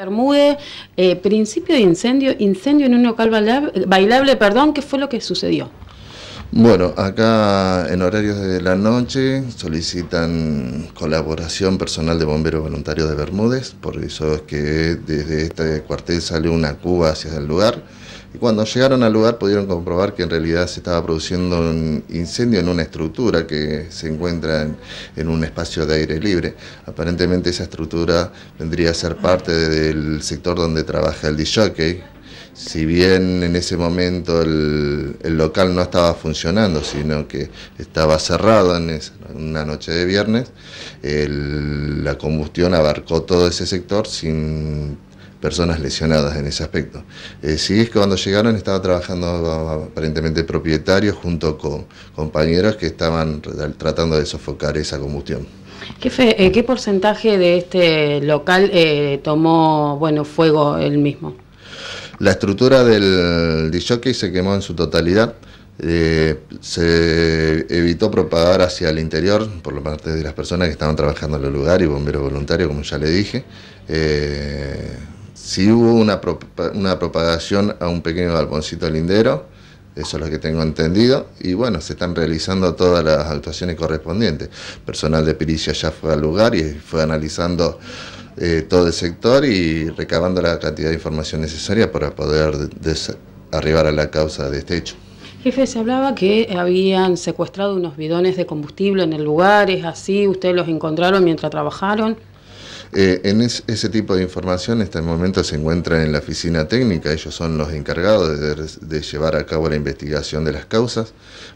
Bermúdez, eh, principio de incendio, incendio en un local bailable, perdón, ¿qué fue lo que sucedió? Bueno, acá en horarios de la noche solicitan colaboración personal de bomberos voluntarios de Bermúdez, por eso es que desde este cuartel sale una cuba hacia el lugar. Y cuando llegaron al lugar pudieron comprobar que en realidad se estaba produciendo un incendio en una estructura que se encuentra en, un espacio de aire libre. Aparentemente esa estructura vendría a ser parte del sector donde trabaja el disjockey, si bien en ese momento el, local no estaba funcionando, sino que estaba cerrado en una noche de viernes, la combustión abarcó todo ese sector sin personas lesionadas en ese aspecto. Eh, ...si sí, es que cuando llegaron estaba trabajando aparentemente propietarios... junto con compañeros que estaban tratando de sofocar esa combustión. ¿qué eh, porcentaje de este local eh, tomó bueno fuego el mismo? La estructura del que se quemó en su totalidad. se evitó propagar hacia el interior por la parte de las personas que estaban trabajando en el lugar y bomberos voluntarios, como ya le dije. Si hubo una, una propagación a un pequeño galponcito lindero, eso es lo que tengo entendido, y bueno, se están realizando todas las actuaciones correspondientes. Personal de Pericia ya fue al lugar y fue analizando eh, todo el sector y recabando la cantidad de información necesaria para poder arribar a la causa de este hecho. Jefe, se hablaba que habían secuestrado unos bidones de combustible en el lugar, ¿es así? ¿Ustedes los encontraron mientras trabajaron? Eh, en ese tipo de información, en este momento se encuentra en la oficina técnica, ellos son los encargados de, de, llevar a cabo la investigación de las causas,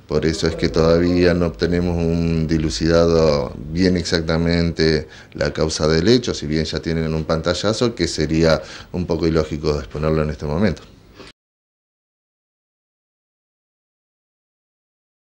por eso es que todavía no obtenemos un dilucidado bien exactamente la causa del hecho, si bien ya tienen un pantallazo, que sería un poco ilógico exponerlo en este momento.